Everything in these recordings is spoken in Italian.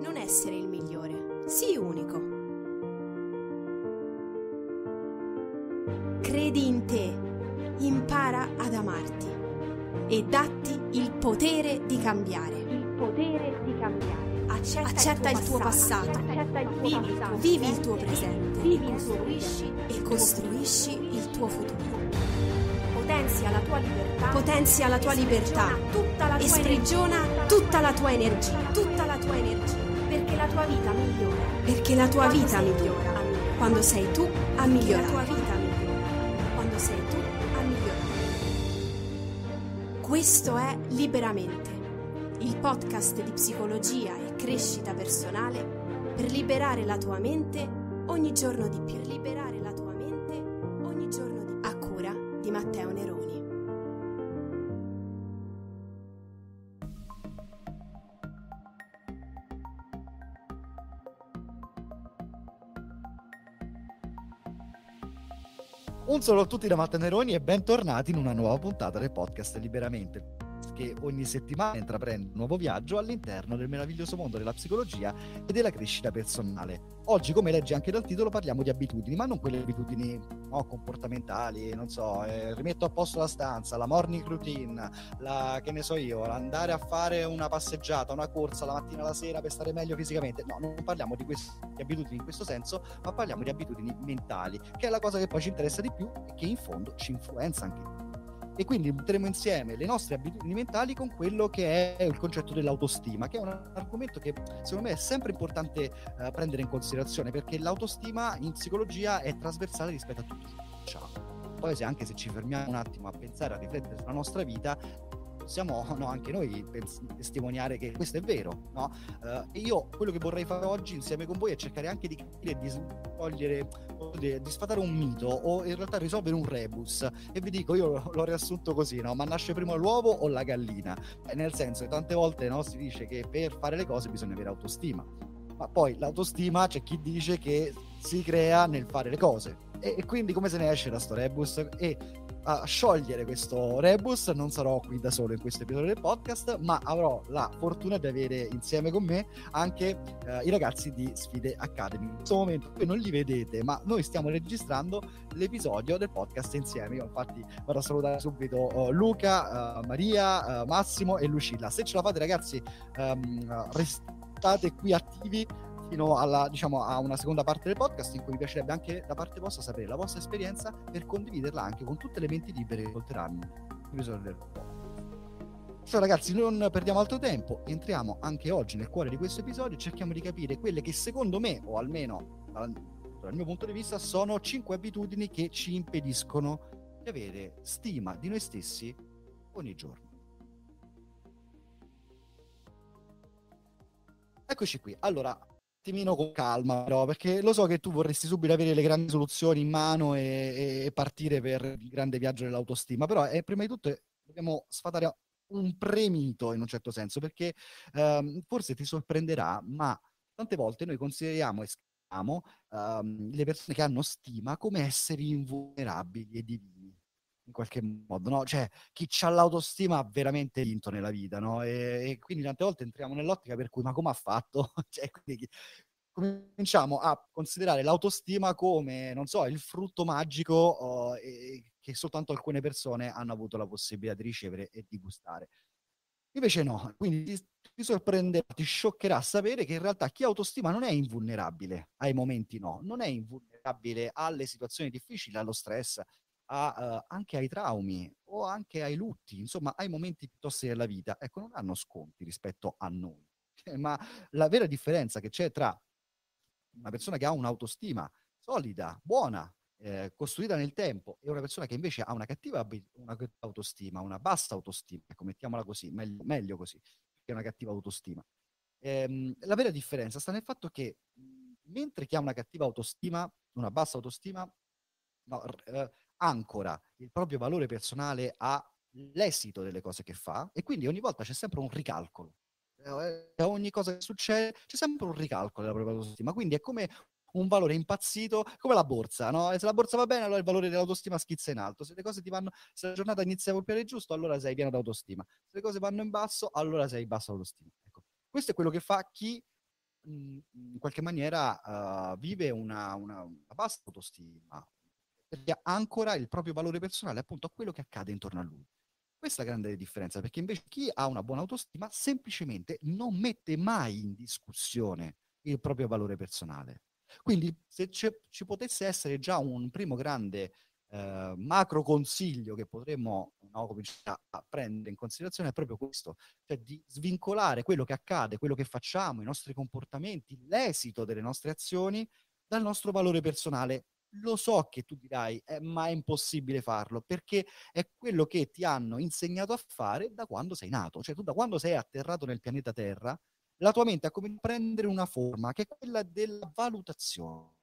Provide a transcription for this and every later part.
non essere il migliore, sii unico. Credi in te, impara ad amarti e datti il potere di cambiare. Il potere di cambiare. Accetta, accetta il, tuo passato, vivi, il tuo presente, e costruisci il tuo futuro. Potenzia la tua libertà, potenzia la tua libertà, tutta la tua e sprigiona tutta la tua energia, tutta la tua energia. Perché la tua vita migliora. Perché la tua Quando vita migliora. Tu Quando sei tu a migliorare. La tua vita migliora. Quando sei tu a migliorare. Questo è Liberamente, il podcast di psicologia e crescita personale per liberare la tua mente ogni giorno di più. Un saluto a tutti da Matteo Neroni e bentornati in una nuova puntata del podcast Liberamente che ogni settimana intraprende un nuovo viaggio all'interno del meraviglioso mondo della psicologia e della crescita personale. Oggi, come leggi anche dal titolo, parliamo di abitudini, ma non quelle abitudini no, comportamentali, non so, eh, rimetto a posto la stanza, la morning routine, la, che ne so io, andare a fare una passeggiata, una corsa la mattina, la sera per stare meglio fisicamente. No, non parliamo di, quest- di abitudini in questo senso, ma parliamo di abitudini mentali, che è la cosa che poi ci interessa di più e che in fondo ci influenza anche e quindi metteremo insieme le nostre abitudini mentali con quello che è il concetto dell'autostima, che è un argomento che secondo me è sempre importante eh, prendere in considerazione perché l'autostima in psicologia è trasversale rispetto a tutto diciamo, ciò. Poi se anche se ci fermiamo un attimo a pensare, a riflettere sulla nostra vita, possiamo no, anche noi testimoniare che questo è vero. No? Eh, io quello che vorrei fare oggi insieme con voi è cercare anche di capire e di togliere di sfatare un mito o in realtà risolvere un rebus e vi dico io l'ho riassunto così no? ma nasce prima l'uovo o la gallina eh, nel senso che tante volte no, si dice che per fare le cose bisogna avere autostima ma poi l'autostima c'è chi dice che si crea nel fare le cose e, e quindi come se ne esce da sto rebus e a sciogliere questo rebus. Non sarò qui da solo in questo episodio del podcast, ma avrò la fortuna di avere insieme con me anche eh, i ragazzi di Sfide Academy. In questo momento voi non li vedete, ma noi stiamo registrando l'episodio del podcast insieme. Io infatti vado a salutare subito uh, Luca, uh, Maria, uh, Massimo e Lucilla. Se ce la fate ragazzi, um, restate qui attivi fino alla, diciamo, a una seconda parte del podcast in cui mi piacerebbe anche da parte vostra sapere la vostra esperienza per condividerla anche con tutte le menti libere che volteranno. l'episodio del cioè, ragazzi, non perdiamo altro tempo, entriamo anche oggi nel cuore di questo episodio e cerchiamo di capire quelle che secondo me, o almeno dal, mio punto di vista, sono cinque abitudini che ci impediscono di avere stima di noi stessi ogni giorno. Eccoci qui. Allora, attimino con calma, però, perché lo so che tu vorresti subito avere le grandi soluzioni in mano e, e partire per il grande viaggio dell'autostima, però è, eh, prima di tutto eh, dobbiamo sfatare un premito in un certo senso, perché um, forse ti sorprenderà, ma tante volte noi consideriamo e scriviamo um, le persone che hanno stima come esseri invulnerabili e divini in qualche modo, no? Cioè, chi ha l'autostima ha veramente vinto nella vita, no? E, e, quindi tante volte entriamo nell'ottica per cui, ma come ha fatto? cioè, quindi, cominciamo a considerare l'autostima come, non so, il frutto magico oh, e, che soltanto alcune persone hanno avuto la possibilità di ricevere e di gustare. Invece no, quindi ti, ti sorprenderà, ti scioccherà sapere che in realtà chi ha autostima non è invulnerabile ai momenti no, non è invulnerabile alle situazioni difficili, allo stress, a, uh, anche ai traumi o anche ai lutti, insomma ai momenti piuttosto della vita, ecco, non hanno sconti rispetto a noi. Ma la vera differenza che c'è tra una persona che ha un'autostima solida, buona, eh, costruita nel tempo e una persona che invece ha una cattiva una autostima, una bassa autostima, ecco, mettiamola così, meglio, meglio così, che una cattiva autostima. Ehm, la vera differenza sta nel fatto che mhmm, mentre chi ha una cattiva autostima, una bassa autostima, no, eh, ancora il proprio valore personale all'esito delle cose che fa e quindi ogni volta c'è sempre un ricalcolo. Eh, eh ogni cosa che succede c'è sempre un ricalcolo della propria autostima, quindi è come un valore impazzito come la borsa, no? E se la borsa va bene, allora il valore dell'autostima schizza in alto. Se le cose ti vanno, se la giornata inizia col piede giusto, allora sei pieno d'autostima. Se le cose vanno in basso, allora sei in basso autostima. Ecco. Questo è quello che fa chi mhmm, in qualche maniera uh, vive una, una, una bassa autostima, perché ancora il proprio valore personale appunto a quello che accade intorno a lui. Questa è la grande differenza, perché invece chi ha una buona autostima semplicemente non mette mai in discussione il proprio valore personale. Quindi se ci potesse essere già un primo grande eh, macro consiglio che potremmo no, cominciare a prendere in considerazione è proprio questo, cioè di svincolare quello che accade, quello che facciamo, i nostri comportamenti, l'esito delle nostre azioni dal nostro valore personale lo so che tu dirai, eh, ma è impossibile farlo, perché è quello che ti hanno insegnato a fare da quando sei nato, cioè tu da quando sei atterrato nel pianeta Terra, la tua mente ha cominciato a prendere una forma che è quella della valutazione.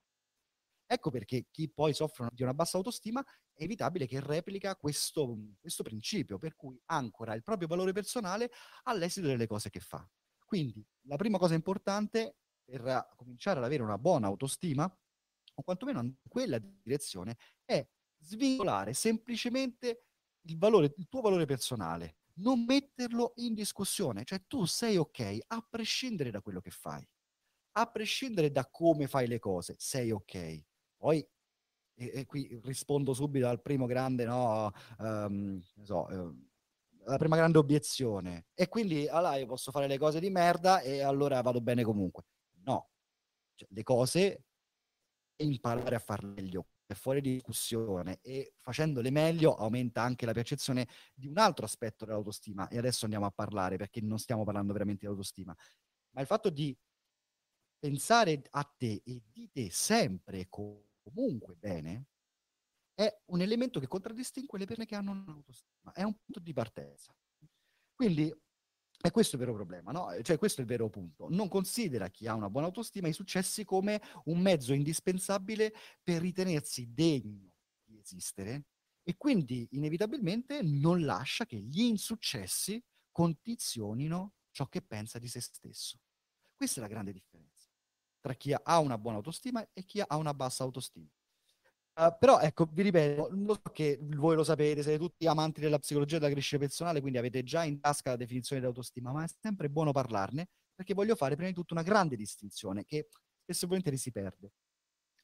Ecco perché chi poi soffre di una bassa autostima è evitabile che replica questo, questo principio, per cui ancora il proprio valore personale all'esito delle cose che fa. Quindi la prima cosa importante per cominciare ad avere una buona autostima o quantomeno in quella direzione, è svincolare semplicemente il, valore, il tuo valore personale, non metterlo in discussione, cioè tu sei ok a prescindere da quello che fai, a prescindere da come fai le cose, sei ok. Poi e, e, qui rispondo subito al primo grande no, um, so, um, la prima grande obiezione e quindi allora io posso fare le cose di merda e allora vado bene comunque no cioè, le cose imparare a farle meglio, è fuori discussione e facendole meglio aumenta anche la percezione di un altro aspetto dell'autostima e adesso andiamo a parlare perché non stiamo parlando veramente di autostima, ma il fatto di pensare a te e di te sempre comunque bene è un elemento che contraddistingue le persone che hanno un'autostima, è un punto di partenza. Quindi è questo il vero problema, no? Cioè, questo è il vero punto. Non considera chi ha una buona autostima i successi come un mezzo indispensabile per ritenersi degno di esistere e quindi inevitabilmente non lascia che gli insuccessi condizionino ciò che pensa di se stesso. Questa è la grande differenza tra chi ha una buona autostima e chi ha una bassa autostima. Eh, però ecco, vi ripeto, lo so che voi lo sapete, siete tutti amanti della psicologia e della crescita personale, quindi avete già in tasca la definizione di autostima, ma è sempre buono parlarne perché voglio fare prima di tutto una grande distinzione che spesso e volentieri si perde.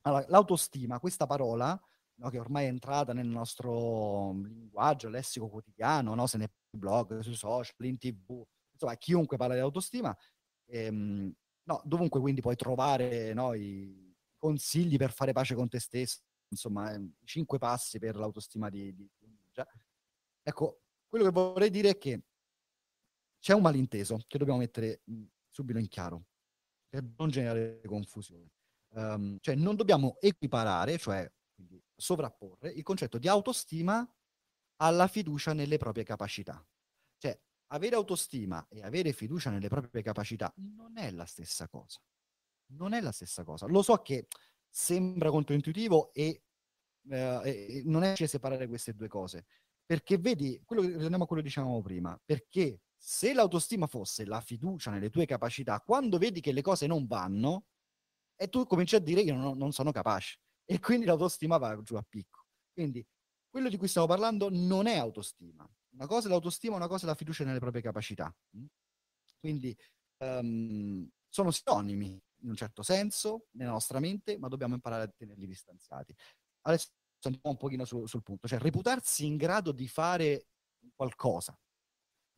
Allora, l'autostima, questa parola no, che ormai è entrata nel nostro linguaggio, lessico quotidiano, no, se ne blog, sui social, in tv, insomma, chiunque parla di autostima, ehm, no, dovunque quindi puoi trovare no, i consigli per fare pace con te stesso, insomma, ehm, cinque passi per l'autostima di, di Ninja. Ecco, quello che vorrei dire è che c'è un malinteso che dobbiamo mettere subito in chiaro per non generare confusione. Um, cioè, non dobbiamo equiparare, cioè sovrapporre il concetto di autostima alla fiducia nelle proprie capacità. Cioè, avere autostima e avere fiducia nelle proprie capacità non è la stessa cosa. Non è la stessa cosa. Lo so che sembra controintuitivo e, eh, e non è a separare queste due cose. Perché vedi, quello, torniamo a quello che dicevamo prima, perché se l'autostima fosse la fiducia nelle tue capacità, quando vedi che le cose non vanno, e tu cominci a dire io non, non sono capace, e quindi l'autostima va giù a picco. Quindi quello di cui stiamo parlando non è autostima. Una cosa è l'autostima, una cosa è la fiducia nelle proprie capacità. Quindi um, sono sinonimi, in un certo senso nella nostra mente, ma dobbiamo imparare a tenerli distanziati. Adesso andiamo un pochino su, sul punto, cioè reputarsi in grado di fare qualcosa,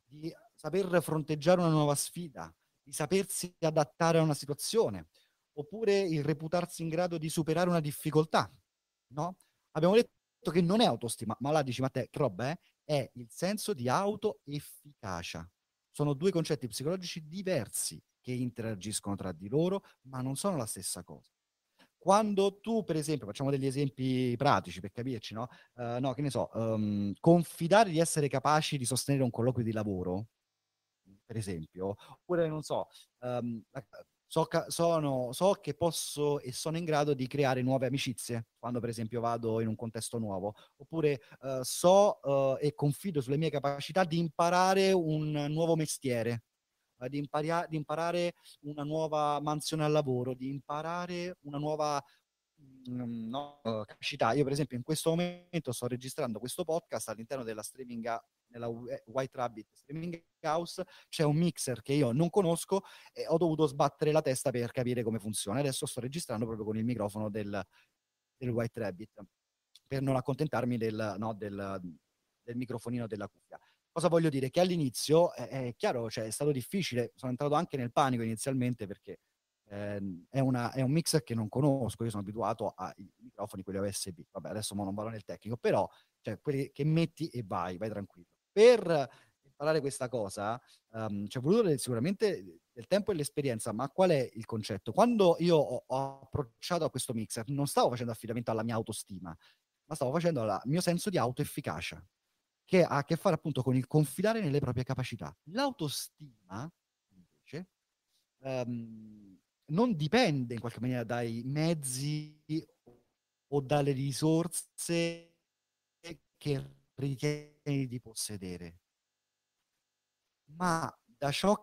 di saper fronteggiare una nuova sfida, di sapersi adattare a una situazione, oppure il reputarsi in grado di superare una difficoltà, no? Abbiamo detto che non è autostima, ma la dici, ma te, che roba è? Eh? È il senso di autoefficacia. Sono due concetti psicologici diversi che interagiscono tra di loro, ma non sono la stessa cosa. Quando tu, per esempio, facciamo degli esempi pratici per capirci, no? Uh, no, che ne so, um, confidare di essere capaci di sostenere un colloquio di lavoro, per esempio, oppure non so, um, so, sono, so che posso e sono in grado di creare nuove amicizie quando per esempio vado in un contesto nuovo, oppure uh, so uh, e confido sulle mie capacità di imparare un nuovo mestiere eh, di, imparia- di, imparare una nuova mansione al lavoro, di imparare una nuova mh, mm, no, capacità. Io per esempio in questo momento sto registrando questo podcast all'interno della streaming a- nella eh, White Rabbit Streaming House c'è un mixer che io non conosco e ho dovuto sbattere la testa per capire come funziona. Adesso sto registrando proprio con il microfono del, del White Rabbit per non accontentarmi del, no, del, del microfonino della cuffia. Cosa voglio dire? Che all'inizio è, eh, è chiaro, cioè, è stato difficile, sono entrato anche nel panico inizialmente perché eh, è, una, è, un mixer che non conosco, io sono abituato ai microfoni, quelli USB, vabbè adesso non vado nel tecnico, però cioè, quelli che metti e vai, vai tranquillo. Per imparare questa cosa um, ci è voluto sicuramente del tempo e l'esperienza, ma qual è il concetto? Quando io ho, ho approcciato a questo mixer non stavo facendo affidamento alla mia autostima, ma stavo facendo il mio senso di autoefficacia che ha a che fare appunto con il confidare nelle proprie capacità. L'autostima, invece, um, non dipende in qualche maniera dai mezzi o dalle risorse che ritieni di possedere, ma da ciò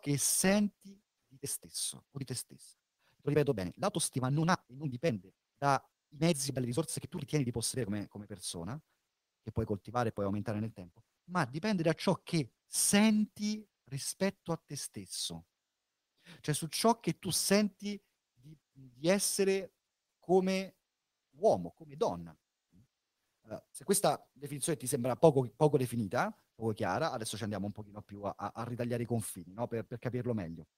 che senti di te stesso o di te stessa. Lo ripeto bene, l'autostima non ha e non dipende dai mezzi e dalle risorse che tu ritieni di possedere come, come persona, che puoi coltivare e puoi aumentare nel tempo, ma dipende da ciò che senti rispetto a te stesso, cioè su ciò che tu senti di, di essere come uomo, come donna. se questa definizione ti sembra poco, poco, definita, poco chiara, adesso ci andiamo un pochino più a, a ritagliare i confini no? per, per, capirlo meglio.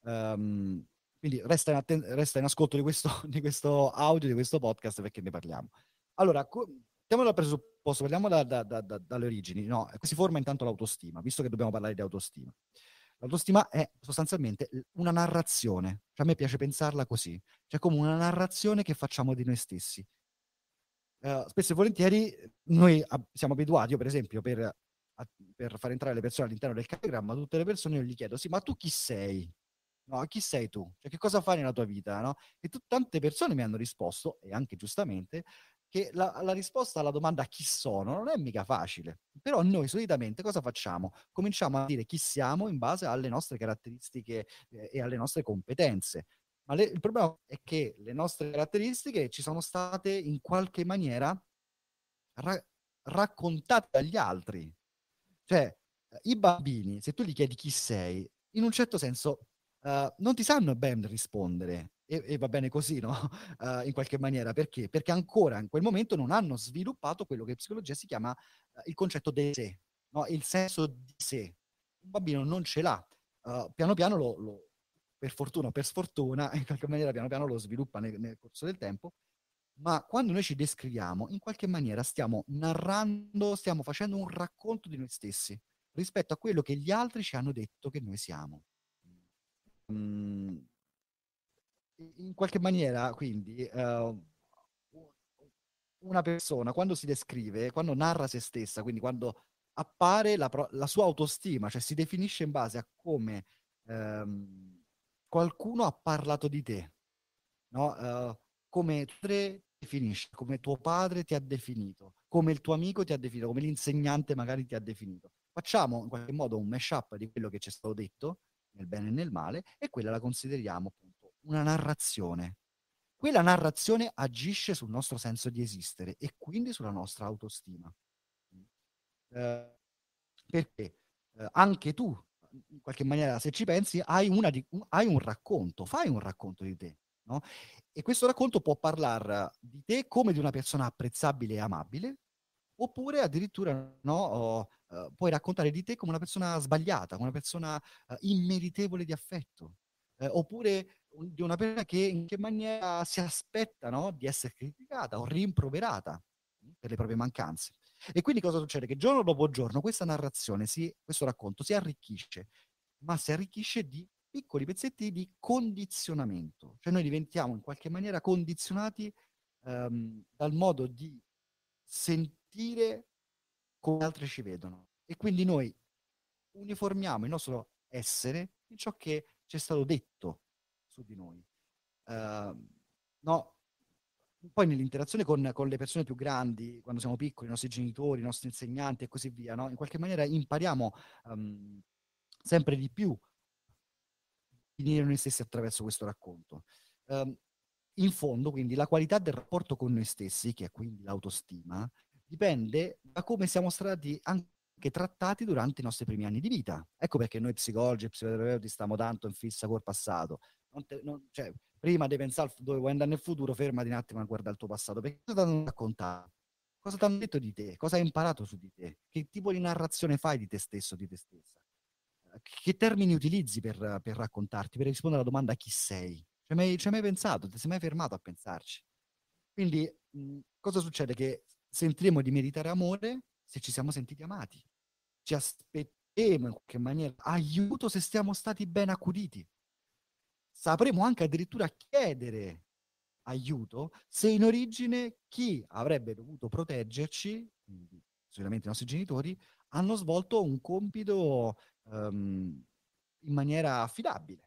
Um, quindi resta in, atten- resta in ascolto di questo, di questo, audio, di questo podcast perché ne parliamo. Allora, co- partiamo dal presupposto, parliamo da, da, da, dalle origini, no? Si forma intanto l'autostima, visto che dobbiamo parlare di autostima. L'autostima è sostanzialmente una narrazione, cioè a me piace pensarla così, cioè come una narrazione che facciamo di noi stessi. Uh, spesso e volentieri noi ab- siamo abituati, io per esempio, per, a- per, far entrare le persone all'interno del cardiogramma, tutte le persone io gli chiedo, sì, ma tu chi sei? No, chi sei tu? Cioè, che cosa fai nella tua vita? No? E t- tante persone mi hanno risposto, e anche giustamente, che la, la, risposta alla domanda chi sono non è mica facile, però noi solitamente cosa facciamo? Cominciamo a dire chi siamo in base alle nostre caratteristiche eh, e alle nostre competenze. Ma le, il problema è che le nostre caratteristiche ci sono state in qualche maniera ra- raccontate dagli altri. Cioè, i bambini, se tu gli chiedi chi sei, in un certo senso uh, non ti sanno ben rispondere, e, e va bene così, no? Uh, in qualche maniera. Perché? Perché ancora in quel momento non hanno sviluppato quello che in psicologia si chiama uh, il concetto di sé, no? il senso di sé. Il bambino non ce l'ha. Uh, piano piano lo, lo, per fortuna o per sfortuna, in qualche maniera piano piano lo sviluppa nel, nel corso del tempo, ma quando noi ci descriviamo, in qualche maniera stiamo narrando, stiamo facendo un racconto di noi stessi rispetto a quello che gli altri ci hanno detto che noi siamo. Mm, in qualche maniera, quindi, uh, una persona quando si descrive, quando narra se stessa, quindi quando appare la, pro- la sua autostima, cioè si definisce in base a come um, qualcuno ha parlato di te, no? uh, come te definisci, come tuo padre ti ha definito, come il tuo amico ti ha definito, come l'insegnante magari ti ha definito. Facciamo in qualche modo un mash-up di quello che ci è stato detto, nel bene e nel male, e quella la consideriamo appunto una narrazione. Quella narrazione agisce sul nostro senso di esistere e quindi sulla nostra autostima. Eh, perché eh, anche tu, in qualche maniera, se ci pensi, hai, di, un, hai un racconto, fai un racconto di te. No? E questo racconto può parlare di te come di una persona apprezzabile e amabile, oppure addirittura no, oh, eh, puoi raccontare di te come una persona sbagliata, come una persona eh, immeritevole di affetto, eh, oppure di una persona che in che maniera si aspetta no? di essere criticata o rimproverata mm, per le proprie mancanze. E quindi cosa succede? Che giorno dopo giorno questa narrazione, si, questo racconto si arricchisce, ma si arricchisce di piccoli pezzetti di condizionamento, cioè noi diventiamo in qualche maniera condizionati ehm, dal modo di sentire come altri ci vedono e quindi noi uniformiamo il nostro essere in ciò che ci è stato detto su di noi. Uh, no? Poi nell'interazione con, con, le persone più grandi, quando siamo piccoli, i nostri genitori, i nostri insegnanti e così via, no? in qualche maniera impariamo um, sempre di più a finire noi stessi attraverso questo racconto. Um, in fondo, quindi, la qualità del rapporto con noi stessi, che è quindi l'autostima, dipende da come siamo stati anche trattati durante i nostri primi anni di vita. Ecco perché noi psicologi e psicoterapeuti stiamo tanto in fissa col passato, non te, non, cioè, prima devi pensare dove vuoi andare nel futuro, fermati un attimo a guardare il tuo passato, perché cosa ti hanno raccontato? Cosa ti hanno detto di te? Cosa hai imparato su di te? Che tipo di narrazione fai di te stesso, di te stessa? Eh, che termini utilizzi per, per raccontarti, per rispondere alla domanda chi sei? Ci hai mai, mai pensato? Ti sei mai fermato a pensarci? Quindi, mh, cosa succede? Che sentiremo di meritare amore se ci siamo sentiti amati. Ci aspettiamo in qualche maniera aiuto se siamo stati ben accuditi sapremo anche addirittura chiedere aiuto se in origine chi avrebbe dovuto proteggerci, quindi i nostri genitori, hanno svolto un compito um, in maniera affidabile.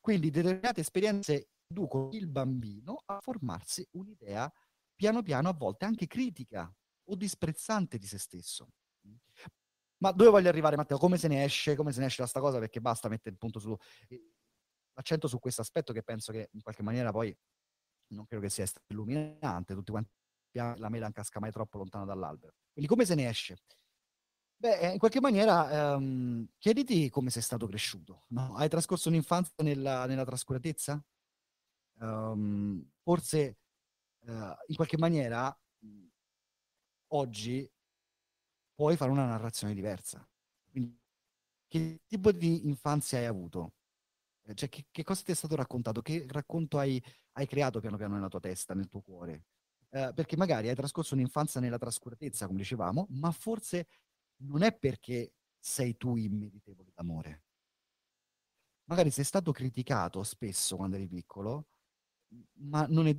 Quindi determinate esperienze inducono il bambino a formarsi un'idea piano piano a volte anche critica o disprezzante di se stesso. Ma dove voglio arrivare Matteo? Come se ne esce? Come se ne esce da sta cosa? Perché basta mettere il punto su eh, l'accento su questo aspetto che penso che in qualche maniera poi non credo che sia illuminante, tutti quanti la mela non casca mai troppo lontano dall'albero. Quindi come se ne esce? Beh, eh, in qualche maniera ehm, chiediti come sei stato cresciuto. No? Hai trascorso un'infanzia nella, nella trascuratezza? Um, forse uh, in qualche maniera oggi puoi fare una narrazione diversa. Quindi, che tipo di infanzia hai avuto? Cioè, che, che, cosa ti è stato raccontato? Che racconto hai, hai, creato piano piano nella tua testa, nel tuo cuore? Eh, perché magari hai trascorso un'infanzia nella trascuratezza, come dicevamo, ma forse non è perché sei tu immeritevole d'amore. Magari sei stato criticato spesso quando eri piccolo, ma non è,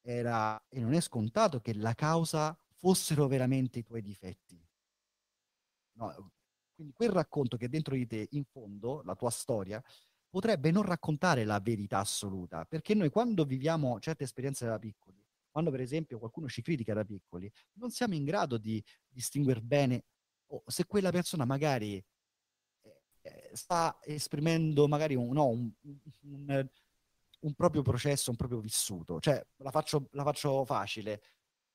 era, e non è scontato che la causa fossero veramente i tuoi difetti. No, quindi quel racconto che dentro di te, in fondo, la tua storia, potrebbe non raccontare la verità assoluta, perché noi quando viviamo certe esperienze da piccoli, quando per esempio qualcuno ci critica da piccoli, non siamo in grado di distinguere bene oh, se quella persona magari eh, eh, sta esprimendo magari un, no, un, un, un, proprio processo, un proprio vissuto. Cioè, la faccio, la faccio facile.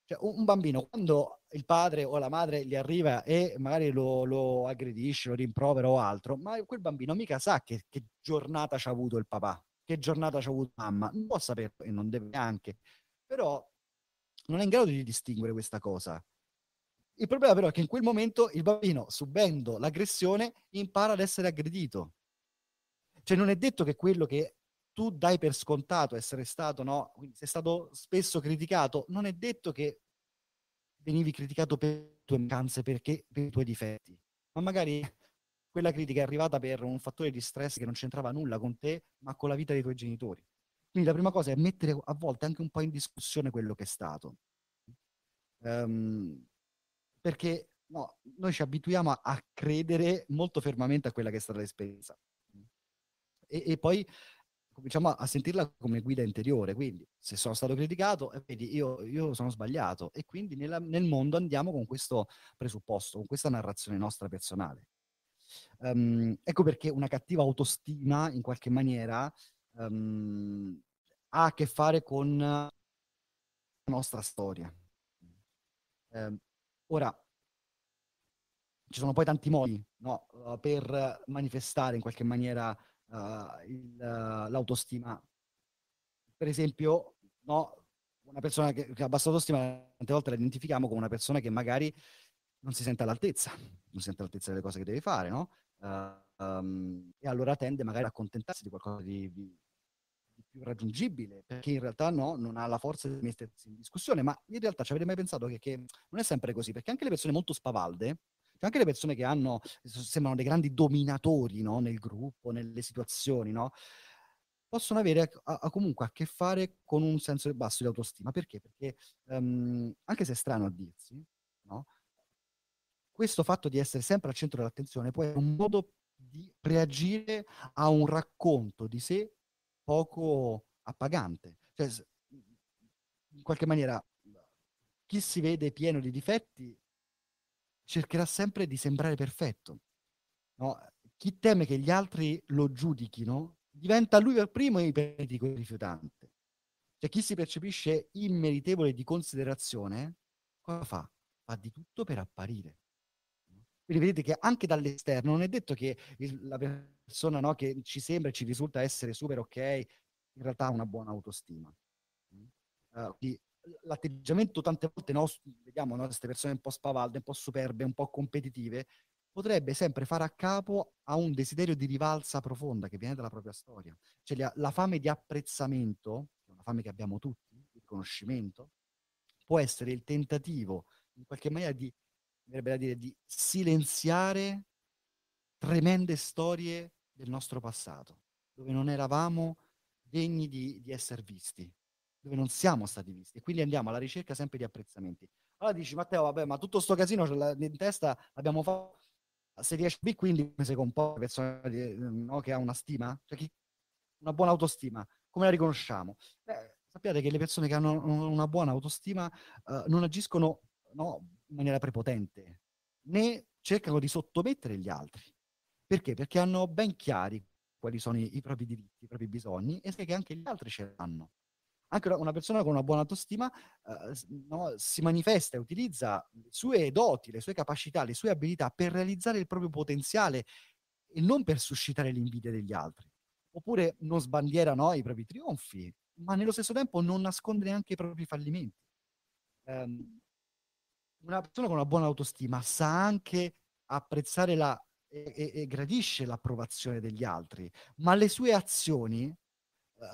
Cioè, un bambino, quando il padre o la madre gli arriva e magari lo, lo aggredisce, lo rimprovera o altro, ma quel bambino mica sa che, che giornata ci ha avuto il papà, che giornata ci ha avuto mamma, non può saperlo e non deve neanche, però non è in grado di distinguere questa cosa. Il problema però è che in quel momento il bambino, subendo l'aggressione, impara ad essere aggredito. Cioè non è detto che quello che tu dai per scontato essere stato, no? Quindi sei stato spesso criticato, non è detto che venivi criticato per le tue mancanze, perché, per i tuoi difetti, ma magari quella critica è arrivata per un fattore di stress che non c'entrava nulla con te, ma con la vita dei tuoi genitori. Quindi la prima cosa è mettere a volte anche un po' in discussione quello che è stato. Um, perché no, noi ci abituiamo a, a, credere molto fermamente a quella che è stata l'esperienza. E, e poi cominciamo a, sentirla come guida interiore. Quindi, se sono stato criticato, eh, vedi, io, io, sono sbagliato. E quindi nella, nel mondo andiamo con questo presupposto, con questa narrazione nostra personale. Um, ecco perché una cattiva autostima, in qualche maniera, um, ha a che fare con la nostra storia. Um, ora, ci sono poi tanti modi no, per manifestare in qualche maniera eh, il, eh, l'autostima. Per esempio, no, una persona che, che ha bassa autostima, tante volte la identifichiamo come una persona che magari non si sente all'altezza, non si sente all'altezza delle cose che deve fare, no? Uh, um, e allora tende magari a accontentarsi di qualcosa di, di, di, più raggiungibile, perché in realtà no, non ha la forza di mettersi in discussione, ma in realtà ci avete mai pensato che, che non è sempre così, perché anche le persone molto spavalde, cioè, anche le persone che hanno, sembrano dei grandi dominatori no? nel gruppo, nelle situazioni, no? possono avere a, a, comunque a che fare con un senso di basso di autostima. Perché? Perché um, anche se è strano a dirsi, no? questo fatto di essere sempre al centro dell'attenzione può essere un modo di reagire a un racconto di sé poco appagante. Cioè, in qualche maniera chi si vede pieno di difetti cercherà sempre di sembrare perfetto. No? Chi teme che gli altri lo giudichino diventa lui per primo ipercritico e rifiutante. Cioè chi si percepisce immeritevole di considerazione, cosa fa? Fa di tutto per apparire. Quindi vedete che anche dall'esterno non è detto che il, la persona no, che ci sembra e ci risulta essere super ok, in realtà ha una buona autostima. Uh, l'atteggiamento tante volte nostro, vediamo no? queste persone un po' spavalde, un po' superbe, un po' competitive, potrebbe sempre fare a capo a un desiderio di rivalsa profonda che viene dalla propria storia. Cioè la fame di apprezzamento, che una fame che abbiamo tutti, di riconoscimento, può essere il tentativo in qualche maniera di, dire, di silenziare tremende storie del nostro passato, dove non eravamo degni di, di essere visti, dove non siamo stati visti e quindi andiamo alla ricerca sempre di apprezzamenti. Allora dici Matteo, vabbè, ma tutto sto casino in testa l'abbiamo fatto. Se riesci B, quindi come si comporta una persona eh, no, che ha una stima, cioè chi, una buona autostima, come la riconosciamo? Beh, sappiate che le persone che hanno una buona autostima eh, non agiscono no, in maniera prepotente, né cercano di sottomettere gli altri. Perché? Perché hanno ben chiari quali sono i, i propri diritti, i propri bisogni e sai che anche gli altri ce l'hanno anche una persona con una buona autostima eh, no, si manifesta e utilizza le sue doti, le sue capacità, le sue abilità per realizzare il proprio potenziale e non per suscitare l'invidia degli altri. Oppure non sbandiera no, i propri trionfi, ma nello stesso tempo non nasconde neanche i propri fallimenti. Um, una persona con una buona autostima sa anche apprezzare la, e, e, gradisce l'approvazione degli altri, ma le sue azioni eh,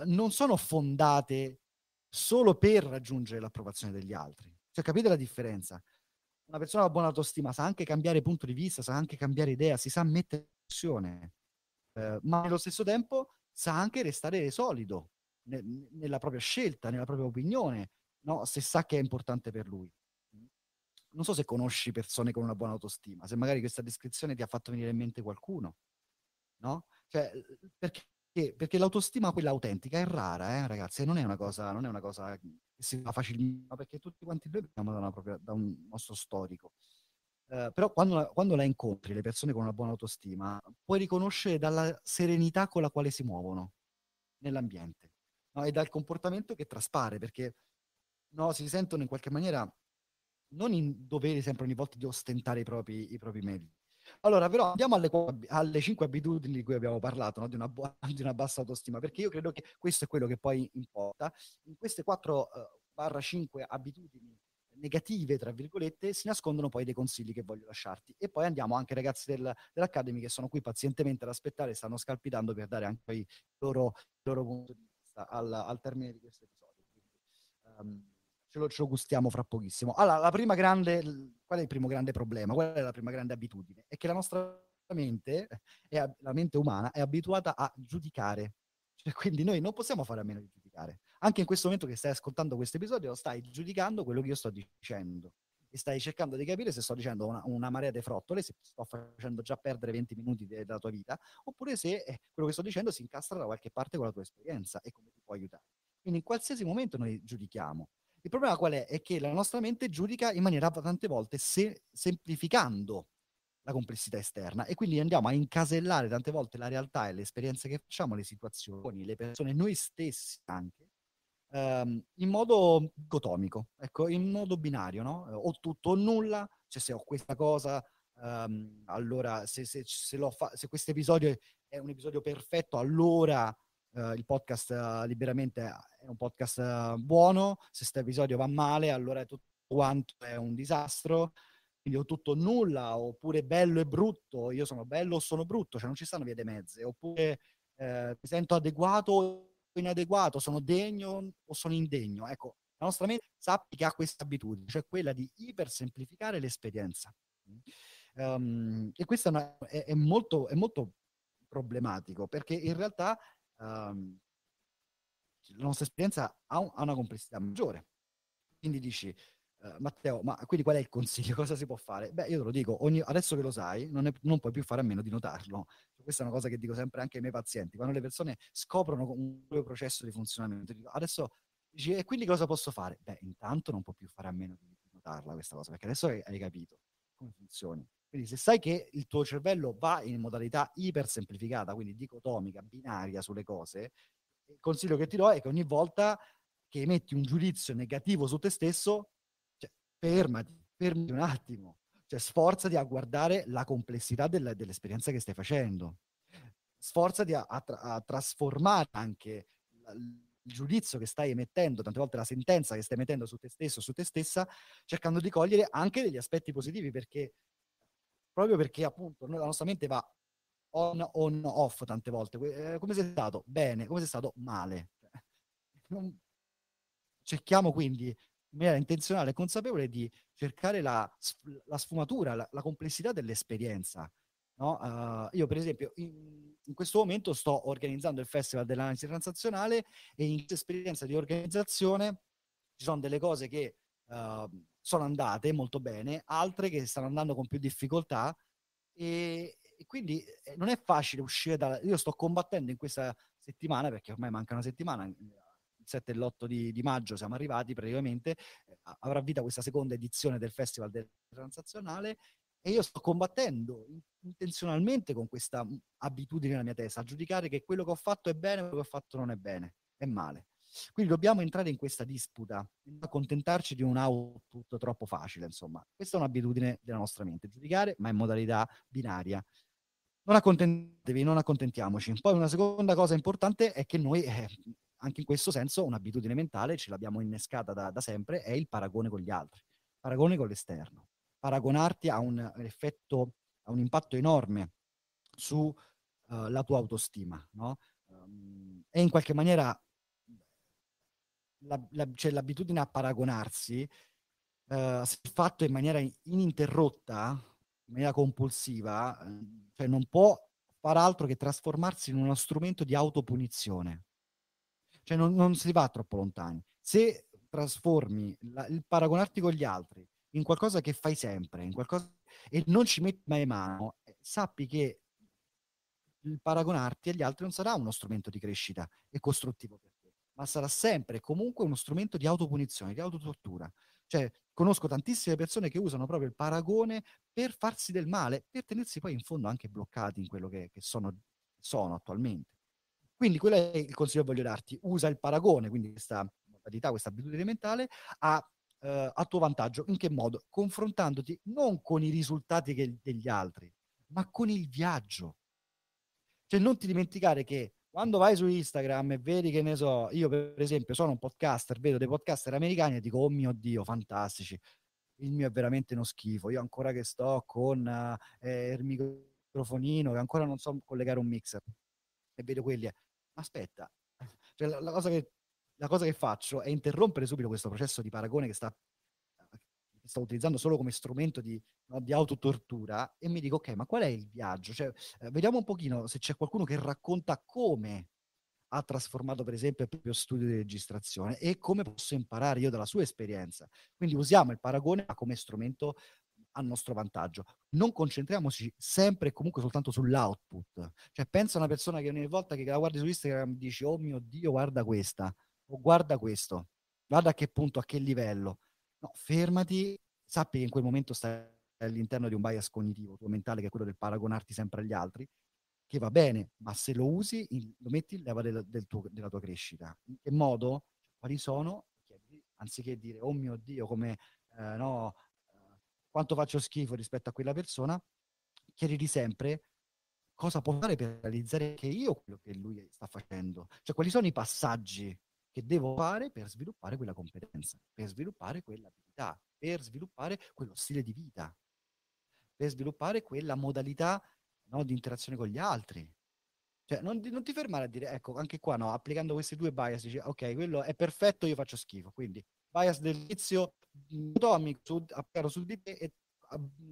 non sono fondate solo per raggiungere l'approvazione degli altri. Cioè, capite la differenza? Una persona con buona autostima sa anche cambiare punto di vista, sa anche cambiare idea, si sa mettere in azione, eh, ma allo stesso tempo sa anche restare solido ne, nella propria scelta, nella propria opinione, no? se sa che è importante per lui. Non so se conosci persone con una buona autostima, se magari questa descrizione ti ha fatto venire in mente qualcuno, no? Cioè, perché che, perché l'autostima, quella autentica, è rara, eh, ragazzi, non è una cosa, non è una cosa che si fa facilmente, perché tutti quanti noi veniamo da, da, un nostro storico. Uh, però quando la, quando la incontri, le persone con una buona autostima, puoi riconoscere dalla serenità con la quale si muovono nell'ambiente no? e dal comportamento che traspare, perché no, si sentono in qualche maniera non in dovere sempre ogni volta di ostentare i propri, i propri meriti, allora, però andiamo alle, alle cinque abitudini di cui abbiamo parlato, no? di, una bu- di, una bassa autostima, perché io credo che questo è quello che poi importa. In queste 4-5 eh, abitudini negative, tra virgolette, si nascondono poi dei consigli che voglio lasciarti. E poi andiamo anche ai ragazzi del, dell'Academy che sono qui pazientemente ad aspettare, stanno scalpitando per dare anche il loro, loro punto di vista al, al termine di questo episodio. Quindi, um, ce lo, ce lo gustiamo fra pochissimo. Allora, la prima grande, qual è il primo grande problema? Qual è la prima grande abitudine? È che la nostra mente, è, la mente umana, è abituata a giudicare. Cioè, quindi noi non possiamo fare a meno di giudicare. Anche in questo momento che stai ascoltando questo episodio, stai giudicando quello che io sto dicendo e stai cercando di capire se sto dicendo una, una marea di frottole, se sto facendo già perdere 20 minuti de, della tua vita, oppure se eh, quello che sto dicendo si incastra da qualche parte con la tua esperienza e come ti può aiutare. Quindi in qualsiasi momento noi giudichiamo. Il problema qual è? È che la nostra mente giudica in maniera tante volte se- semplificando la complessità esterna e quindi andiamo a incasellare tante volte la realtà e le esperienze che facciamo, le situazioni, le persone, noi stessi anche, ehm, in modo dicotomico, ecco, in modo binario, no? Eh, o tutto o nulla, cioè se ho questa cosa, ehm, allora se, se, se, fa- se questo episodio è un episodio perfetto, allora Uh, il podcast uh, liberamente eh, è un podcast uh, buono, se questo episodio va male allora è tutto quanto è un disastro, quindi ho tutto nulla, oppure bello e brutto, io sono bello o sono brutto, cioè non ci stanno vie di mezze, oppure eh, mi sento adeguato o inadeguato, sono degno o sono indegno. Ecco, la nostra mente sappi che ha questa abitudine, cioè quella di ipersemplificare l'esperienza. Um, e questo è, una, è, è, molto, è molto problematico, perché in realtà um, la nostra esperienza ha, un, ha, una complessità maggiore. Quindi dici, uh, Matteo, ma quindi qual è il consiglio? Cosa si può fare? Beh, io te lo dico, ogni, adesso che lo sai, non, è, non, puoi più fare a meno di notarlo. Cioè, questa è una cosa che dico sempre anche ai miei pazienti. Quando le persone scoprono un proprio processo di funzionamento, dico, adesso dici, e quindi cosa posso fare? Beh, intanto non puoi più fare a meno di notarla questa cosa, perché adesso hai, hai capito come funzioni. Quindi se sai che il tuo cervello va in modalità ipersemplificata, quindi dicotomica, binaria sulle cose, il consiglio che ti do è che ogni volta che emetti un giudizio negativo su te stesso, cioè, fermati, fermati un attimo, cioè sforzati a guardare la complessità della, dell'esperienza che stai facendo, sforzati a, a, a trasformare anche il giudizio che stai emettendo, tante volte la sentenza che stai emettendo su te stesso, su te stessa, cercando di cogliere anche degli aspetti positivi, perché proprio perché appunto la nostra mente va on, on, off tante volte. Eh, come sei stato? Bene, come sei stato? Male. Cioè, non... Cerchiamo quindi in maniera intenzionale e consapevole di cercare la, la sfumatura, la, la, complessità dell'esperienza. No? Uh, io per esempio in, in, questo momento sto organizzando il Festival dell'Analisi Transazionale e in questa esperienza di organizzazione ci sono delle cose che uh, sono andate molto bene, altre che stanno andando con più difficoltà e, e quindi eh, non è facile uscire da... Io sto combattendo in questa settimana, perché ormai manca una settimana, il 7 e l'8 di, di maggio siamo arrivati praticamente, eh, avrà vita questa seconda edizione del Festival del Transazionale e io sto combattendo intenzionalmente con questa abitudine nella mia testa, a giudicare che quello che ho fatto è bene, quello che ho fatto non è bene, è male. Quindi dobbiamo entrare in questa disputa, non accontentarci di un output troppo facile, insomma. Questa è un'abitudine della nostra mente, giudicare, ma in modalità binaria. Non accontentatevi, non accontentiamoci. Poi una seconda cosa importante è che noi, eh, anche in questo senso, un'abitudine mentale, ce l'abbiamo innescata da, da sempre, è il paragone con gli altri, paragone con l'esterno. Paragonarti ha un effetto, ha un impatto enorme sulla eh, uh, tua autostima, no? um, e in qualche maniera la, la, cioè, l'abitudine a paragonarsi, eh, fatto in maniera ininterrotta, in maniera compulsiva, eh, cioè non può far altro che trasformarsi in uno strumento di autopunizione. Cioè non, non si va troppo lontani. Se trasformi la, il paragonarti con gli altri in qualcosa che fai sempre, in qualcosa e non ci metti mai mano, eh, sappi che il paragonarti agli altri non sarà uno strumento di crescita e costruttivo per ma sarà sempre e comunque uno strumento di autopunizione, di autotortura. Cioè, conosco tantissime persone che usano proprio il paragone per farsi del male, per tenersi poi in fondo anche bloccati in quello che, che sono, sono, attualmente. Quindi quello è il consiglio che voglio darti. Usa il paragone, quindi questa modalità, questa abitudine mentale, a, eh, a, tuo vantaggio. In che modo? Confrontandoti non con i risultati che, degli altri, ma con il viaggio. Cioè non ti dimenticare che quando vai su Instagram e vedi che ne so, io per esempio sono un podcaster, vedo dei podcaster americani e dico, oh mio Dio, fantastici, il mio è veramente uno schifo, io ancora che sto con eh, il microfonino, che ancora non so collegare un mixer, e vedo quelli, eh. aspetta, cioè, la, la cosa che la cosa che faccio è interrompere subito questo processo di paragone che sta sta utilizzando solo come strumento di, di, autotortura e mi dico, ok, ma qual è il viaggio? Cioè, eh, vediamo un pochino se c'è qualcuno che racconta come ha trasformato per esempio il proprio studio di registrazione e come posso imparare io dalla sua esperienza. Quindi usiamo il paragone come strumento a nostro vantaggio. Non concentriamoci sempre e comunque soltanto sull'output. Cioè pensa a una persona che ogni volta che la guardi su Instagram dice oh mio Dio guarda questa o guarda questo, guarda a che punto, a che livello. No, fermati, sappi che in quel momento stai all'interno di un bias cognitivo tuo mentale che è quello del paragonarti sempre agli altri, che va bene, ma se lo usi, lo metti in leva del, del tuo, della tua crescita. In che modo? Quali sono? Anziché dire, oh mio Dio, come, eh, no, eh, quanto faccio schifo rispetto a quella persona, chiediti sempre cosa può fare per realizzare che io quello che lui sta facendo. Cioè, quali sono i passaggi che devo fare per sviluppare quella competenza, per sviluppare quell'abilità, per sviluppare quello stile di vita, per sviluppare quella modalità no, di interazione con gli altri. Cioè, non, non, ti fermare a dire, ecco, anche qua, no, applicando questi due bias, dici, ok, quello è perfetto, io faccio schifo. Quindi, bias dell'inizio, atomico, mm, su, applicano su di te e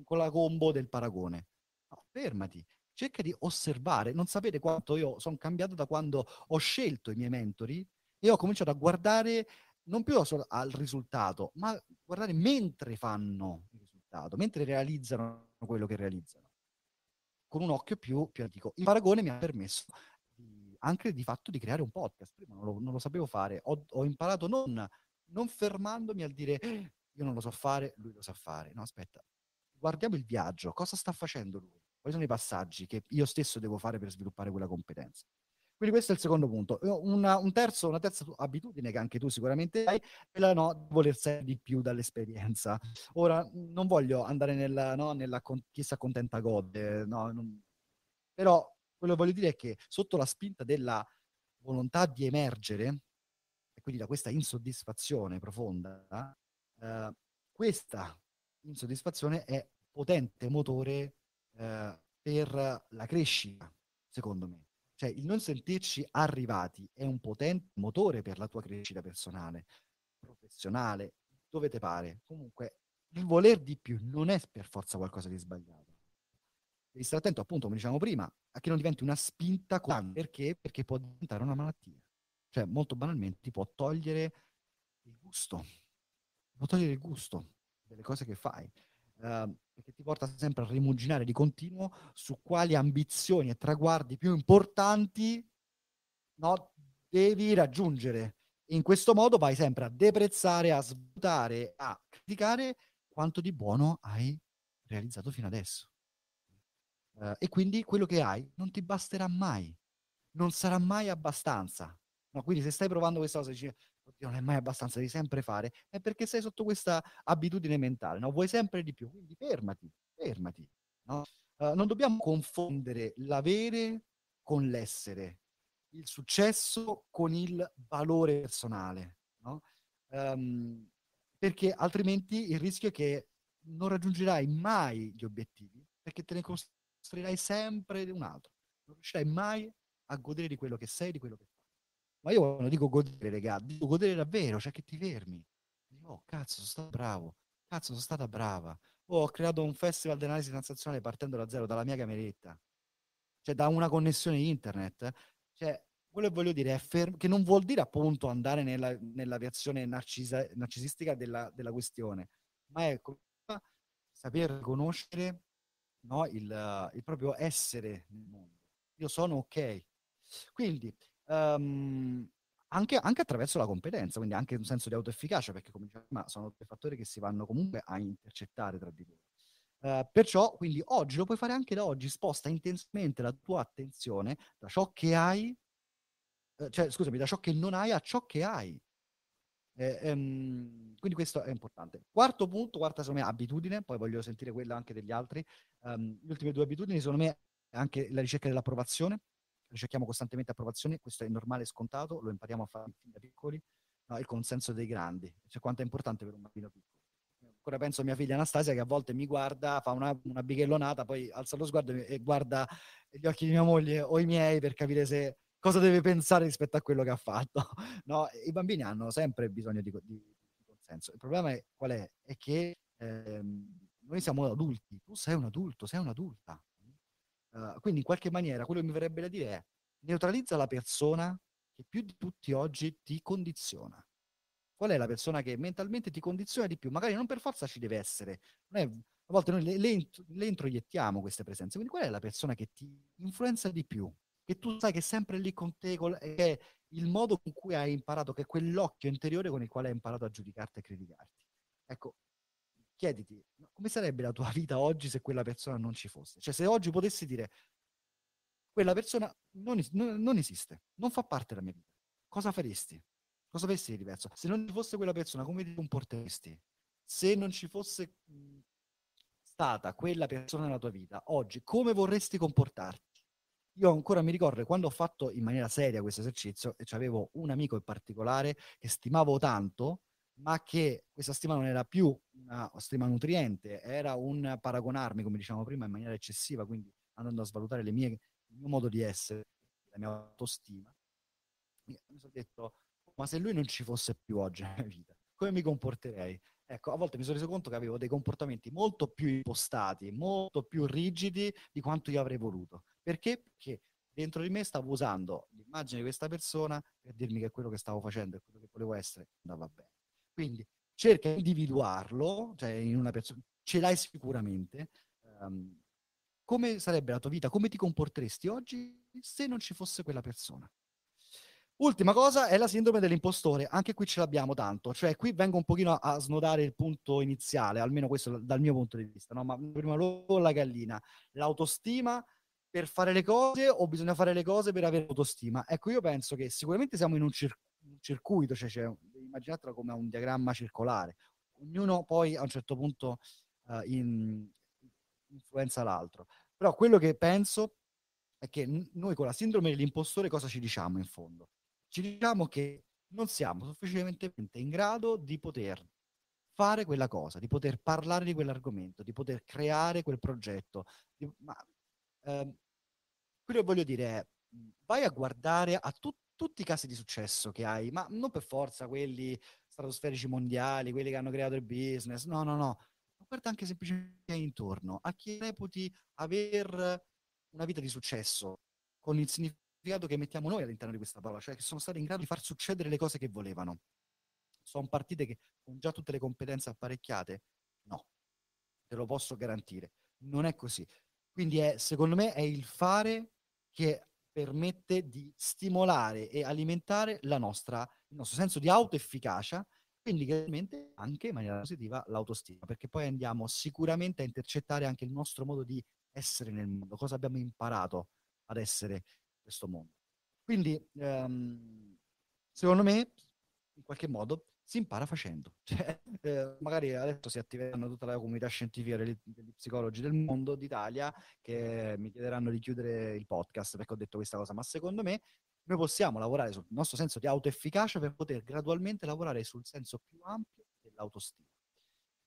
con la combo del paragone. No, fermati, cerca di osservare. Non sapete quanto io sono cambiato da quando ho scelto i miei mentori e ho cominciato a guardare non più solo al risultato, ma a guardare mentre fanno il risultato, mentre realizzano quello che realizzano, con un occhio più, più antico. Il paragone mi ha permesso di, anche di fatto di creare un podcast, prima non lo, non lo sapevo fare, ho, ho imparato non, non, fermandomi al dire eh, io non lo so fare, lui lo sa fare, no aspetta, guardiamo il viaggio, cosa sta facendo lui, quali sono i passaggi che io stesso devo fare per sviluppare quella competenza. Quindi questo è il secondo punto. Una, un terzo, una terza abitudine che anche tu sicuramente hai è la no, volersi di più dall'esperienza. Ora, non voglio andare nella, no, nella con, chissà contenta gode, no, non, però quello che voglio dire è che sotto la spinta della volontà di emergere, e quindi da questa insoddisfazione profonda, eh, questa insoddisfazione è potente motore eh, per la crescita, secondo me cioè, il non sentirci arrivati è un potente motore per la tua crescita personale, professionale, dove te pare. Comunque, il voler di più non è per forza qualcosa di sbagliato. Devi stare attento, appunto, come dicevamo prima, a che non diventi una spinta con... perché? Perché può diventare una malattia. Cioè, molto banalmente, ti può togliere il gusto. Può togliere il gusto delle cose che fai eh, che ti porta sempre a rimuginare di continuo su quali ambizioni e traguardi più importanti no, devi raggiungere. In questo modo vai sempre a deprezzare, a svuotare, a criticare quanto di buono hai realizzato fino adesso. Uh, e quindi quello che hai non ti basterà mai, non sarà mai abbastanza. No, quindi se stai provando questa cosa, dici, oddio, non è mai abbastanza, devi sempre fare, è perché sei sotto questa abitudine mentale, no? vuoi sempre di più, quindi fermati, fermati. No? Uh, non dobbiamo confondere l'avere con l'essere, il successo con il valore personale, no? um, perché altrimenti il rischio è che non raggiungerai mai gli obiettivi, perché te ne costruirai sempre un altro, non riuscirai mai a godere di quello che sei, di quello che fai. Ma io quando dico godere, regà, dico godere davvero, cioè che ti fermi. oh, cazzo, sono stato bravo, cazzo, sono stata brava. Oh, ho creato un festival di analisi transazionale partendo da zero, dalla mia cameretta. Cioè, da una connessione internet. Cioè, quello che voglio dire è ferm- che non vuol dire appunto andare nella, nella reazione narcisa- narcisistica della, della, questione, ma è saper riconoscere no, il, il proprio essere nel mondo. Io sono ok. Quindi um, anche, anche, attraverso la competenza, quindi anche un senso di autoefficacia, perché come dicevo prima sono due fattori che si vanno comunque a intercettare tra di loro. Uh, perciò, quindi oggi lo puoi fare anche da oggi, sposta intensamente la tua attenzione da ciò che hai, eh, cioè scusami, da ciò che non hai a ciò che hai. Eh, ehm, quindi questo è importante. Quarto punto, quarta secondo me abitudine, poi voglio sentire quella anche degli altri. Um, le ultime due abitudini secondo me è anche la ricerca dell'approvazione, ricerchiamo costantemente approvazione, questo è normale e scontato, lo impariamo a fare fin da piccoli, no? il consenso dei grandi, cioè quanto è importante per un bambino piccolo. Ancora penso a mia figlia Anastasia che a volte mi guarda, fa una, una bighellonata, poi alza lo sguardo e guarda gli occhi di mia moglie o i miei per capire se cosa deve pensare rispetto a quello che ha fatto. No? I bambini hanno sempre bisogno di, di, di consenso. Il problema è, qual è? È che ehm, noi siamo adulti, tu sei un adulto, sei un'adulta, eh, quindi in qualche maniera quello che mi verrebbe da dire è neutralizza la persona che più di tutti oggi ti condiziona. Qual è la persona che mentalmente ti condiziona di più? Magari non per forza ci deve essere, è, a volte noi le, le, le introiettiamo queste presenze, quindi qual è la persona che ti influenza di più? Che tu sai che è sempre lì con te, col, è il modo con cui hai imparato, che è quell'occhio interiore con il quale hai imparato a giudicarti e criticarti. Ecco, chiediti come sarebbe la tua vita oggi se quella persona non ci fosse. Cioè se oggi potessi dire quella persona non, non, non esiste, non fa parte della mia vita, cosa faresti? Cosa faresti di diverso? Se non ci fosse quella persona, come ti comporteresti? Se non ci fosse mhmm, stata quella persona nella tua vita, oggi come vorresti comportarti? Io ancora mi ricordo quando ho fatto in maniera seria questo esercizio e avevo un amico in particolare che stimavo tanto ma che questa stima non era più una stima nutriente, era un paragonarmi, come dicevamo prima, in maniera eccessiva, quindi andando a svalutare mie, il mio modo di essere, la mia autostima. Mi sono detto, ma se lui non ci fosse più oggi nella mia vita, come mi comporterei? Ecco, a volte mi sono reso conto che avevo dei comportamenti molto più impostati, molto più rigidi di quanto io avrei voluto. Perché? Perché dentro di me stavo usando l'immagine di questa persona per dirmi che quello che stavo facendo e quello che volevo essere andava bene. Quindi cerca di individuarlo, cioè in una persona, ce l'hai sicuramente. Um, come sarebbe la tua vita? Come ti comporteresti oggi se non ci fosse quella persona? Ultima cosa è la sindrome dell'impostore, anche qui ce l'abbiamo tanto, cioè qui vengo un pochino a, snodare il punto iniziale, almeno questo dal mio punto di vista, no? ma prima l'uovo la gallina, l'autostima per fare le cose o bisogna fare le cose per avere autostima? Ecco, io penso che sicuramente siamo in un, cir- un circuito, cioè c'è immaginatela come un diagramma circolare. Ognuno poi a un certo punto eh, in, influenza l'altro. Però quello che penso è che n- noi con la sindrome dell'impostore cosa ci diciamo in fondo? Ci diciamo che non siamo sufficientemente in grado di poter fare quella cosa, di poter parlare di quell'argomento, di poter creare quel progetto. Di, ma, ehm, quello che voglio dire è vai a guardare a tutti tutti i casi di successo che hai, ma non per forza quelli stratosferici mondiali, quelli che hanno creato il business, no, no, no, guarda anche semplicemente intorno, a chi reputi aver una vita di successo, con il significato che mettiamo noi all'interno di questa parola, cioè che sono stati in grado di far succedere le cose che volevano. Sono partite che con già tutte le competenze apparecchiate? No, te lo posso garantire, non è così. Quindi è, secondo me è il fare che permette di stimolare e alimentare nostra, il nostro senso di autoefficacia, quindi chiaramente anche in maniera positiva l'autostima, perché poi andiamo sicuramente a intercettare anche il nostro modo di essere nel mondo, cosa abbiamo imparato ad essere in questo mondo. Quindi, ehm, secondo me, in qualche modo, si impara facendo. Cioè, eh, magari adesso si attiveranno tutta la comunità scientifica degli, psicologi del mondo d'Italia che mi chiederanno di chiudere il podcast perché ho detto questa cosa, ma secondo me noi possiamo lavorare sul nostro senso di autoefficacia per poter gradualmente lavorare sul senso più ampio dell'autostima.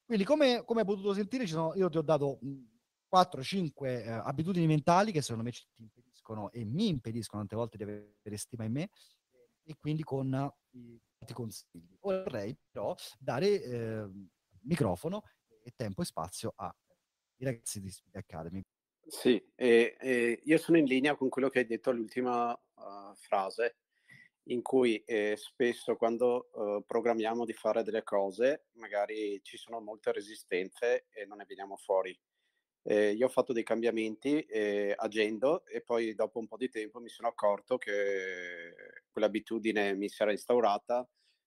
Quindi come, come hai potuto sentire, sono, io ti ho dato 4-5 mm, eh, abitudini mentali che secondo me ci impediscono e mi impediscono tante volte di avere stima in me e quindi con... Eh, ti consigli. Vorrei però dare eh, microfono e tempo e spazio ai eh, ragazzi di Speed Academy. Sì, e, e io sono in linea con quello che hai detto all'ultima uh, frase, in cui eh, spesso quando uh, programmiamo di fare delle cose, magari ci sono molte resistenze e non ne veniamo fuori. Eh, io ho fatto dei cambiamenti eh, agendo e poi dopo un po' di tempo mi sono accorto che quell'abitudine mi si era instaurata,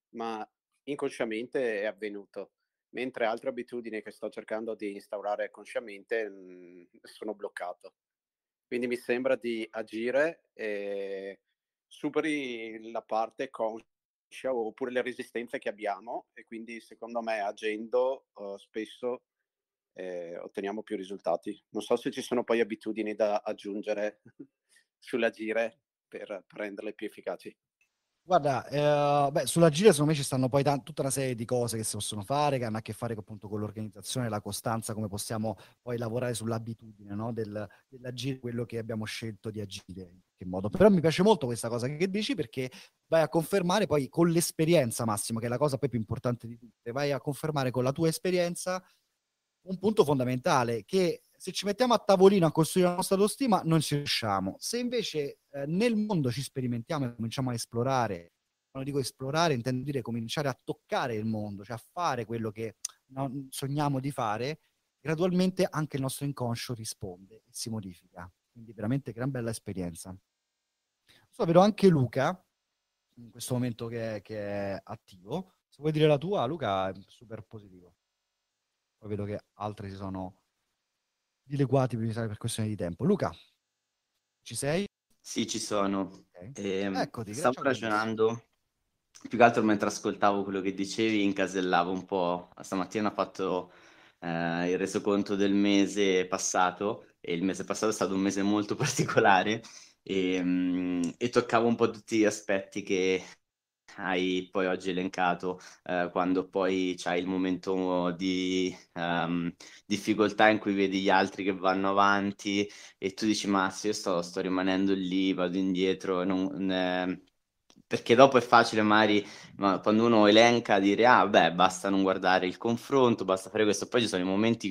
ma inconsciamente è avvenuto, mentre altre abitudini che sto cercando di instaurare consciamente mh, mhmm, sono bloccato. Quindi mi sembra di agire e superi la parte conscia oppure le resistenze che abbiamo e quindi secondo me agendo uh, spesso eh, otteniamo più risultati. Non so se ci sono poi abitudini da aggiungere sull'agire per, renderle più efficaci. Guarda, eh, beh, sulla gira secondo me ci stanno poi t- tutta una serie di cose che si possono fare, che hanno a che fare appunto con l'organizzazione, la costanza, come possiamo poi lavorare sull'abitudine no? Del, dell'agire, quello che abbiamo scelto di agire in che modo. Però mi piace molto questa cosa che dici perché vai a confermare poi con l'esperienza, Massimo, che è la cosa poi più importante di tutte, vai a confermare con la tua esperienza un punto fondamentale che se ci mettiamo a tavolino a costruire la nostra autostima non ci riusciamo. Se invece eh, nel mondo ci sperimentiamo e cominciamo a esplorare, quando dico esplorare intendo dire cominciare a toccare il mondo, cioè a fare quello che no, sogniamo di fare, gradualmente anche il nostro inconscio risponde e si modifica. Quindi veramente gran bella esperienza. So, vedo anche Luca, in questo momento che, che è attivo. Se vuoi dire la tua, Luca è super positivo poi vedo che altri si sono dileguati per questione di tempo. Luca, ci sei? Sì, ci sono. Okay. Eh, Eccoti, stavo ragionando, più che altro mentre ascoltavo quello che dicevi, incasellavo un po'. Stamattina ho fatto eh, il resoconto del mese passato e il mese passato è stato un mese molto particolare e, ehm, mh, e toccavo un po' tutti gli aspetti che hai poi oggi elencato, eh, quando poi c'è il momento di um, difficoltà in cui vedi gli altri che vanno avanti e tu dici ma se io sto, sto rimanendo lì, vado indietro, non, eh, perché dopo è facile magari ma quando uno elenca dire ah beh basta non guardare il confronto, basta fare questo, poi ci sono i momenti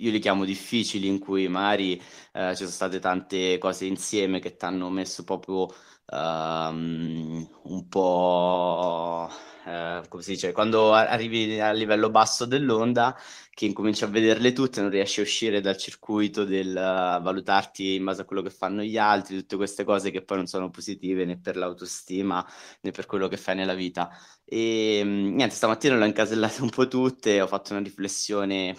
io li chiamo difficili, in cui magari eh, ci sono state tante cose insieme che ti hanno messo proprio um, un po'... Eh, come si dice, quando arrivi al livello basso dell'onda, che incominci a vederle tutte, non riesci a uscire dal circuito del eh, valutarti in base a quello che fanno gli altri, tutte queste cose che poi non sono positive né per l'autostima né per quello che fai nella vita. E ehm, niente, stamattina l'ho incasellate un po' tutte, ho fatto una riflessione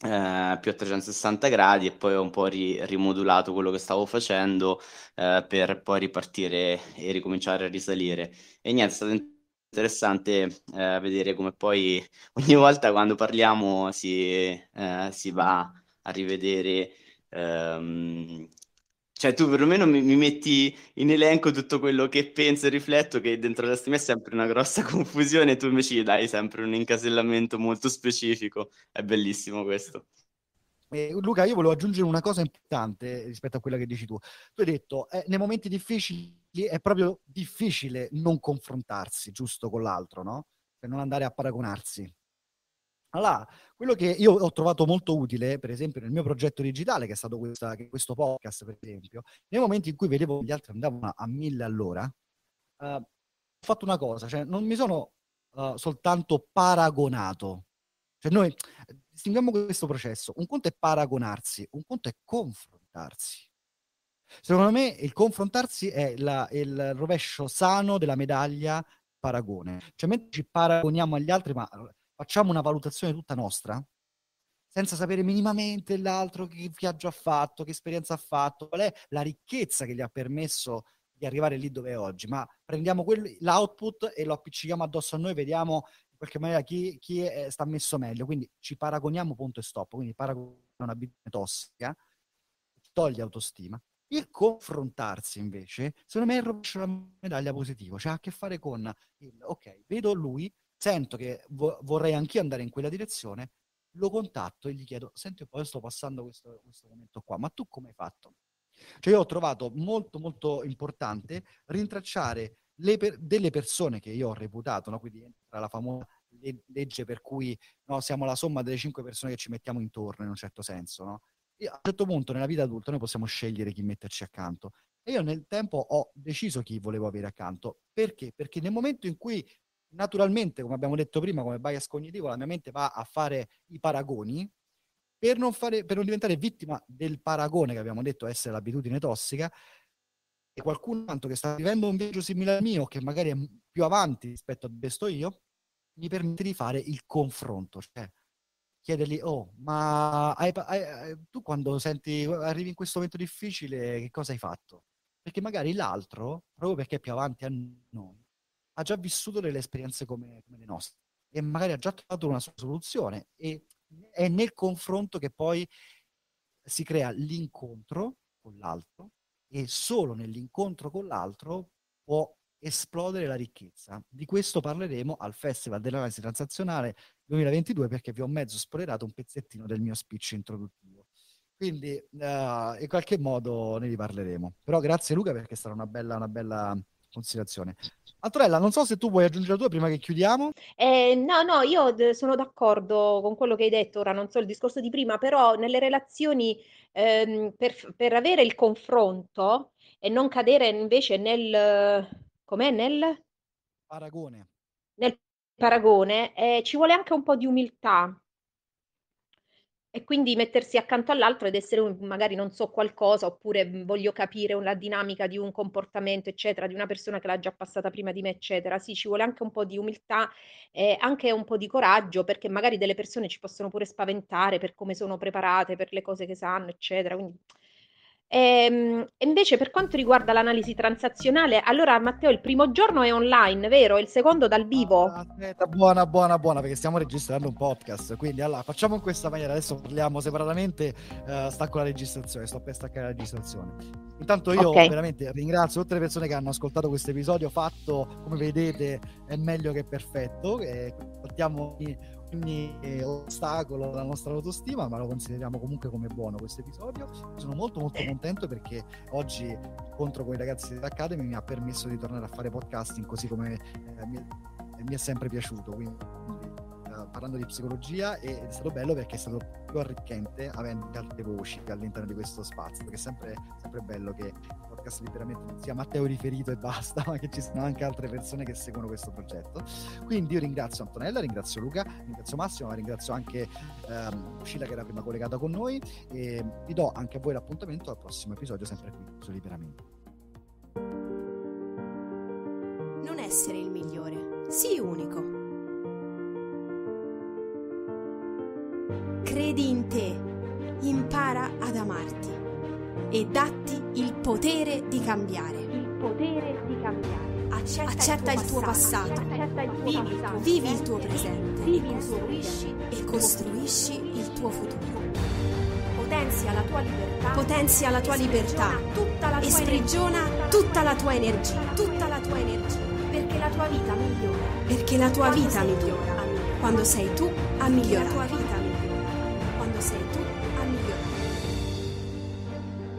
eh, più a 360 gradi e poi ho un po' ri- rimodulato quello che stavo facendo eh, per poi ripartire e ricominciare a risalire. E niente, è stato interessante eh, vedere come poi ogni volta quando parliamo si, eh, si va a rivedere ehm, cioè, tu perlomeno mi, mi metti in elenco tutto quello che penso e rifletto, che dentro la stream è sempre una grossa confusione, e tu invece gli dai sempre un incasellamento molto specifico. È bellissimo questo. Eh, Luca, io volevo aggiungere una cosa importante rispetto a quella che dici tu. Tu hai detto, eh, nei momenti difficili è proprio difficile non confrontarsi, giusto, con l'altro, no? Per non andare a paragonarsi. Allora, quello che io ho trovato molto utile, per esempio, nel mio progetto digitale, che è stato questa, questo podcast, per esempio, nei momenti in cui vedevo che gli altri andavano a mille all'ora, eh, ho fatto una cosa, cioè non mi sono eh, soltanto paragonato. Cioè noi distinguiamo questo processo. Un conto è paragonarsi, un conto è confrontarsi. Secondo me il confrontarsi è, la, il rovescio sano della medaglia paragone. Cioè mentre ci paragoniamo agli altri, ma facciamo una valutazione tutta nostra, senza sapere minimamente l'altro che viaggio ha fatto, che esperienza ha fatto, qual è la ricchezza che gli ha permesso di arrivare lì dove è oggi, ma prendiamo quel, l'output e lo appiccichiamo addosso a noi, vediamo in qualche maniera chi, chi è, eh, sta messo meglio, quindi ci paragoniamo punto e stop, quindi paragonare un'abitudine tossica toglie autostima. Il confrontarsi invece, secondo me è il rovescio medaglia positiva, cioè ha a che fare con il, ok, vedo lui sento che vo- vorrei anch'io andare in quella direzione, lo contatto e gli chiedo, senti un po', sto passando questo, questo momento qua, ma tu come hai fatto? Cioè io ho trovato molto molto importante rintracciare per- delle persone che io ho reputato, no? quindi entra la famosa le- legge per cui no, siamo la somma delle cinque persone che ci mettiamo intorno in un certo senso. No? a un certo punto nella vita adulta noi possiamo scegliere chi metterci accanto. E io nel tempo ho deciso chi volevo avere accanto. Perché? Perché nel momento in cui naturalmente, come abbiamo detto prima, come bias cognitivo, la mia mente va a fare i paragoni per non, fare, per non diventare vittima del paragone che abbiamo detto essere l'abitudine tossica e qualcun altro che sta vivendo un viaggio simile al mio, che magari è più avanti rispetto a dove sto io, mi permette di fare il confronto, cioè chiedergli, oh, ma hai, hai, tu quando senti, arrivi in questo momento difficile, che cosa hai fatto? Perché magari l'altro, proprio perché è più avanti a noi, ha già vissuto delle esperienze come, come le nostre e magari ha già trovato una soluzione e è nel confronto che poi si crea l'incontro con l'altro e solo nell'incontro con l'altro può esplodere la ricchezza. Di questo parleremo al Festival dell'Analisi Transazionale 2022 perché vi ho mezzo spoilerato un pezzettino del mio speech introduttivo. Quindi uh, in qualche modo ne riparleremo. Però grazie Luca perché sarà una bella, una bella considerazione. Antonella, non so se tu vuoi aggiungere tu prima che chiudiamo. Eh, no, no, io d- sono d'accordo con quello che hai detto, ora non so il discorso di prima, però nelle relazioni ehm, per, per, avere il confronto e non cadere invece nel... com'è? Nel paragone. Nel paragone eh, ci vuole anche un po' di umiltà e quindi mettersi accanto all'altro ed essere un, magari non so qualcosa oppure mhmm, voglio capire la dinamica di un comportamento, eccetera, di una persona che l'ha già passata prima di me, eccetera. Sì, ci vuole anche un po' di umiltà e anche un po' di coraggio perché magari delle persone ci possono pure spaventare per come sono preparate, per le cose che sanno, eccetera. Quindi Ehm, e, invece per quanto riguarda l'analisi transazionale, allora Matteo il primo giorno è online, vero? Il secondo dal vivo? Ah, aspetta, buona, buona, buona, perché stiamo registrando un podcast, quindi allora facciamo in questa maniera, adesso parliamo separatamente, uh, eh, stacco la registrazione, sto per staccare la registrazione. Intanto io okay. veramente ringrazio tutte le persone che hanno ascoltato questo episodio, fatto come vedete è meglio che perfetto, e partiamo ogni eh, ostacolo alla nostra autostima, ma lo consideriamo comunque come buono questo episodio. Sono molto molto contento perché oggi contro con i ragazzi dell'Academy mi ha permesso di tornare a fare podcasting così come eh, mi, eh, mi, è sempre piaciuto. Quindi parlando di psicologia ed è stato bello perché è stato più arricchente avendo altre voci all'interno di questo spazio, perché è sempre, sempre bello che il podcast liberamente non sia Matteo riferito e basta, ma che ci siano anche altre persone che seguono questo progetto. Quindi io ringrazio Antonella, ringrazio Luca, ringrazio Massimo, ma ringrazio anche ehm, Scilla che era prima collegata con noi e vi do anche a voi l'appuntamento al prossimo episodio sempre qui su Liberamente. Non essere il migliore, sii unico. Credi in te, impara ad amarti e datti il potere di cambiare. Il potere di cambiare. Accetta, accetta il tuo passato, vivi, il tuo presente e costruisci il tuo futuro. Potenzia la tua libertà, potenzia la tua libertà tutta la tua e sprigiona energia, tutta la tua energia, tutta la tua energia, perché la tua vita migliora, perché la tua vita migliora quando sei tu a migliorare.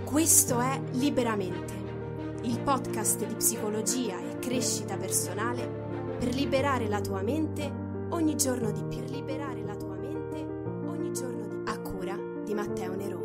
Questo è Liberamente, il podcast di psicologia e crescita personale per liberare la tua mente ogni giorno di più. liberare la tua mente ogni giorno di più. A cura di Matteo Neroni.